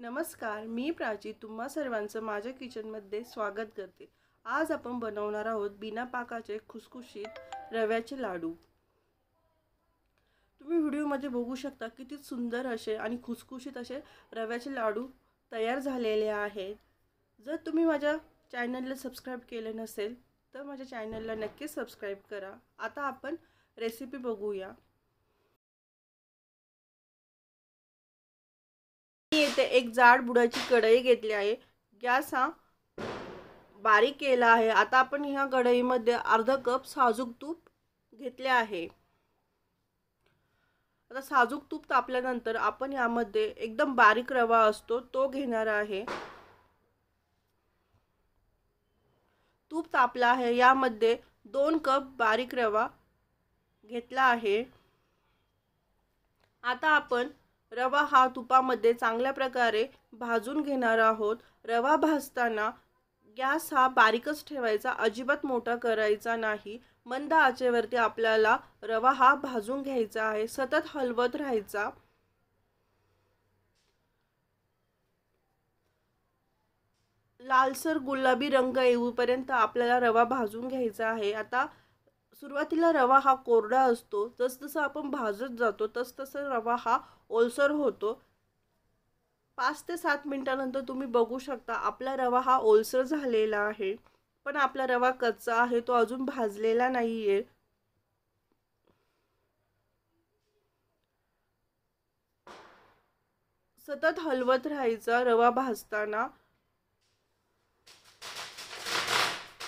नमस्कार मी प्राची तुम्हा सर्वांचं माझ्या किचनमध्ये स्वागत करते आज आपण बनवणार आहोत बिना पाकाचे खुसखुशीत रव्याचे लाडू तुम्ही व्हिडिओमध्ये बघू शकता किती सुंदर असे आणि खुसखुशीत असे रव्याचे लाडू तयार झालेले आहेत जर तुम्ही माझ्या चॅनलला सबस्क्राईब केलं नसेल तर माझ्या चॅनलला नक्कीच सबस्क्राईब करा आता आपण रेसिपी बघूया मी येथे एक जाड बुडाची कढई घेतली आहे गॅस हा बारीक केला आहे आता आपण ह्या कढईमध्ये अर्धा कप साजूक तूप घेतले आहे आता साजूक तूप तापल्यानंतर आपण यामध्ये एकदम बारीक रवा असतो तो घेणार आहे तूप तापला आहे यामध्ये दोन कप बारीक रवा घेतला आहे आता आपण रवा हा तुपामध्ये चांगल्या प्रकारे भाजून घेणार आहोत रवा भाजताना गॅस हा बारीकच ठेवायचा अजिबात मोठा करायचा नाही मंद आचेवरती आपल्याला रवा हा भाजून घ्यायचा आहे सतत हलवत राहायचा लालसर गुलाबी रंग येऊपर्यंत आपल्याला रवा भाजून घ्यायचा आहे आता सुरुवातीला रवा हा कोरडा असतो जसजसं आपण भाजत जातो तसतसं रवा हा ओलसर होतो पाच ते सात मिनटानंतर तुम्ही बघू शकता आपला रवा हा ओलसर झालेला आहे पण आपला रवा कच्चा आहे तो अजून भाजलेला नाही आहे सतत हलवत राहायचा रवा भाजताना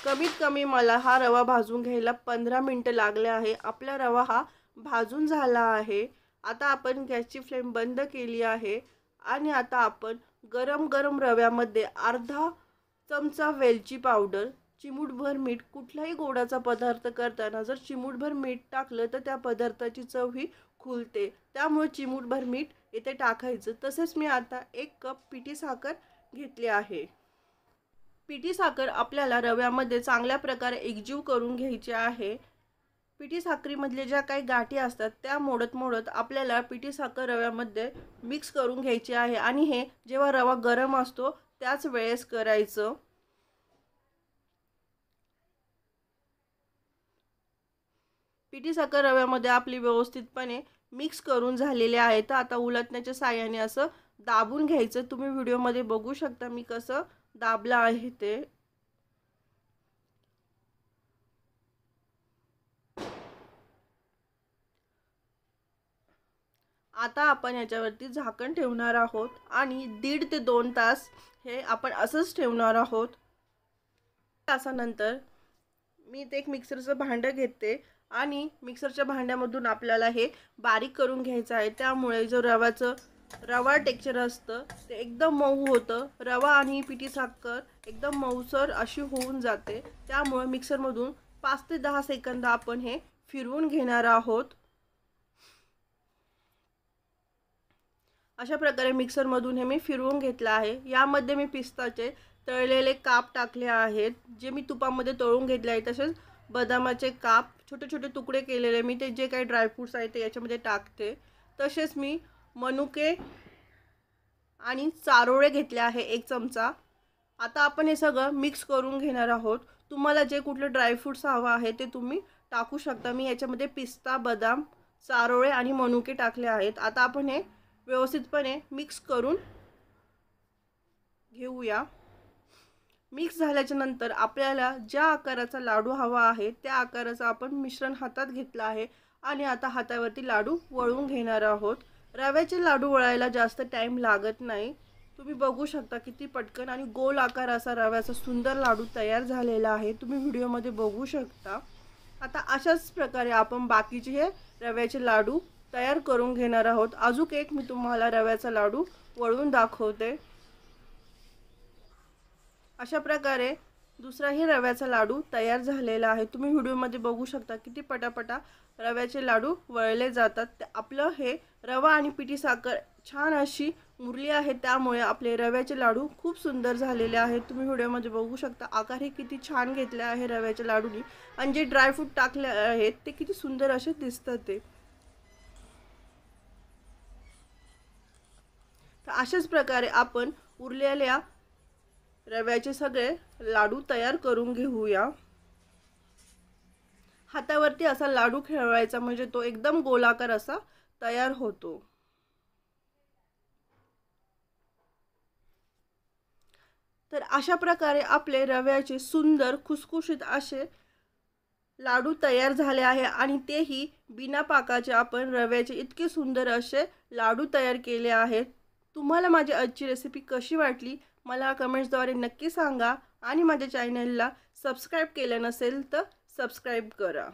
कमीत कमी मला हा रवा भाजून घ्यायला पंधरा मिनटं लागले आहे आपला रवा हा भाजून झाला आहे आता आपण गॅसची फ्लेम बंद केली आहे आणि आता आपण गरम गरम रव्यामध्ये अर्धा चमचा वेलची पावडर चिमूटभर मीठ कुठलाही गोडाचा पदार्थ करताना जर चिमूटभर मीठ टाकलं तर त्या पदार्थाची चव ही खुलते त्यामुळे चिमूटभर मीठ येथे टाकायचं तसेच मी आता एक कप पिठी साखर घेतली आहे पिठी साखर आपल्याला रव्यामध्ये चांगल्या प्रकारे एकजीव करून घ्यायची आहे पिठी साखरीमधले ज्या काही गाठी असतात त्या मोडत मोडत आपल्याला पिठी साखर रव्यामध्ये मिक्स करून घ्यायची आहे आणि हे जेव्हा रवा गरम असतो त्याच वेळेस करायचं पिठी साखर रव्यामध्ये आपली व्यवस्थितपणे मिक्स करून झालेले आहे तर आता उलटण्याच्या साह्याने असं दाबून घ्यायचं तुम्ही व्हिडिओमध्ये बघू शकता मी कसं दाबला आहे ते आता आपण याच्यावरती झाकण ठेवणार आहोत आणि दीड ते दोन तास हे आपण असंच ठेवणार आहोत तासानंतर मी ते एक मिक्सरचं भांडं घेते आणि मिक्सरच्या भांड्यामधून आपल्याला हे बारीक करून घ्यायचं आहे त्यामुळे जो रवाचं रवा टेक्चर असतं ते एकदम मऊ होतं रवा आणि पिठी साखर एकदम मऊसर अशी होऊन जाते त्यामुळे मिक्सरमधून पाच ते दहा सेकंद आपण हे फिरवून घेणार आहोत अशा प्रकारे मिक्सरमधून हे मी फिरवून घेतलं आहे यामध्ये मी पिस्ताचे तळलेले काप टाकले आहेत जे मी तुपामध्ये तळून घेतले आहे तसेच बदामाचे काप छोटे छोटे तुकडे केलेले मी ते जे काही ड्रायफ्रूट्स आहेत ते याच्यामध्ये टाकते तसेच मी मनुके आणि चारोळे घेतले आहे एक चमचा आता आपण हे सगळं मिक्स करून घेणार आहोत तुम्हाला जे कुठलं ड्रायफ्रूट्स हवं आहे ते तुम्ही टाकू शकता मी याच्यामध्ये पिस्ता बदाम चारोळे आणि मनुके टाकले आहेत आता आपण हे व्यवस्थितपणे मिक्स करून घेऊया मिक्स झाल्याच्या नंतर आपल्याला ज्या आकाराचा लाडू हवा आहे त्या आकाराचा आपण मिश्रण हातात घेतलं आहे आणि आता हातावरती लाडू वळून घेणार आहोत रव्याचे लाडू वळायला जास्त टाईम लागत नाही तुम्ही बघू शकता किती पटकन आणि गोल आकार असा रव्याचा सुंदर लाडू तयार झालेला आहे तुम्ही व्हिडिओमध्ये बघू शकता आता अशाच प्रकारे आपण बाकीचे हे रव्याचे लाडू तयार करून घेणार आहोत अजून एक मी तुम्हाला रव्याचा लाडू वळून दाखवते अशा प्रकारे दुसराही रव्याचा लाडू तयार झालेला आहे तुम्ही व्हिडिओमध्ये बघू शकता किती पटापटा रव्याचे लाडू वळले जातात आपलं हे रवा आणि पिठी साखर छान अशी मुरली आहे त्यामुळे आपले रव्याचे लाडू खूप सुंदर झालेले आहेत तुम्ही व्हिडिओमध्ये बघू शकता आकारही किती छान घेतले आहे रव्याच्या लाडूनी आणि जे ड्रायफ्रूट टाकले आहेत ते किती सुंदर असे दिसतात ते तर अशाच प्रकारे आपण उरलेल्या रव्याचे सगळे लाडू तयार करून घेऊया हातावरती असा लाडू खेळवायचा म्हणजे तो एकदम गोलाकार असा तयार होतो तर अशा प्रकारे आपले रव्याचे सुंदर खुसखुशीत असे लाडू तयार झाले आहे आणि तेही बिना पाकाचे आपण रव्याचे इतके सुंदर असे लाडू तयार केले आहेत तुम्हाला माझी आजची रेसिपी कशी वाटली मला कमेंट्सद्वारे नक्की सांगा आणि माझ्या चॅनलला सबस्क्राईब केलं नसेल तर सबस्क्राईब करा